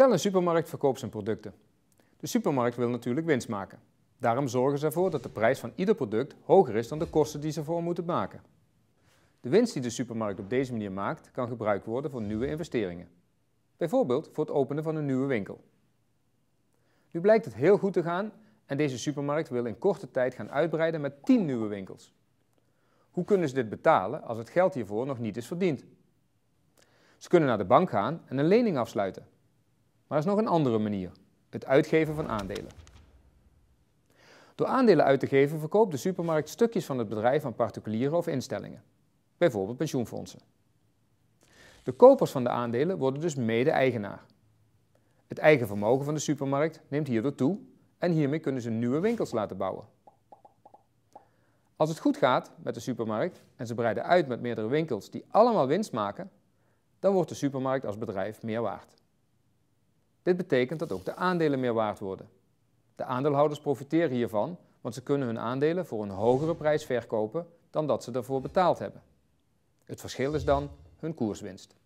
Stel een supermarkt verkoopt zijn producten. De supermarkt wil natuurlijk winst maken. Daarom zorgen ze ervoor dat de prijs van ieder product hoger is dan de kosten die ze voor moeten maken. De winst die de supermarkt op deze manier maakt, kan gebruikt worden voor nieuwe investeringen. Bijvoorbeeld voor het openen van een nieuwe winkel. Nu blijkt het heel goed te gaan en deze supermarkt wil in korte tijd gaan uitbreiden met 10 nieuwe winkels. Hoe kunnen ze dit betalen als het geld hiervoor nog niet is verdiend? Ze kunnen naar de bank gaan en een lening afsluiten. Maar er is nog een andere manier, het uitgeven van aandelen. Door aandelen uit te geven verkoopt de supermarkt stukjes van het bedrijf aan particulieren of instellingen, bijvoorbeeld pensioenfondsen. De kopers van de aandelen worden dus mede-eigenaar. Het eigen vermogen van de supermarkt neemt hierdoor toe en hiermee kunnen ze nieuwe winkels laten bouwen. Als het goed gaat met de supermarkt en ze breiden uit met meerdere winkels die allemaal winst maken, dan wordt de supermarkt als bedrijf meer waard. Dit betekent dat ook de aandelen meer waard worden. De aandeelhouders profiteren hiervan, want ze kunnen hun aandelen voor een hogere prijs verkopen dan dat ze ervoor betaald hebben. Het verschil is dan hun koerswinst.